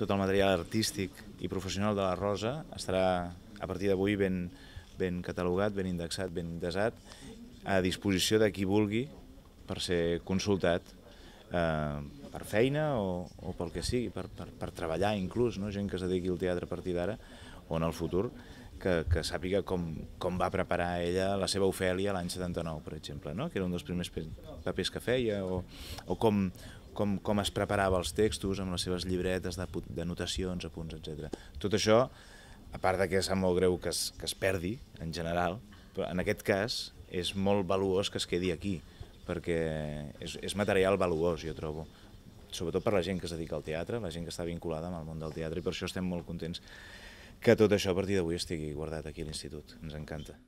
tot el material artístic i professional de la Rosa estarà a partir d'avui ben, ben catalogat, ben indexat, ben desat, a disposició de qui vulgui per ser consultat eh, per feina o, o pel que sigui, per, per, per treballar inclús, no? gent que es dediqui al teatre a partir d'ara o en el futur, que, que sàpiga com, com va preparar ella la seva Ofèlia l'any 79, per exemple, no? que era un dels primers papers que feia, o, o com, com, com es preparava els textos amb les seves llibretes de, de notacions, apunts, etc. Tot això, a part de que sap molt greu que es, que es perdi, en general, però en aquest cas és molt valuós que es quedi aquí, perquè és, és material valuós, jo trobo sobretot per la gent que es dedica al teatre, la gent que està vinculada amb el món del teatre, i per això estem molt contents que tot això a partir d'avui estigui guardat aquí a l'Institut. Ens encanta.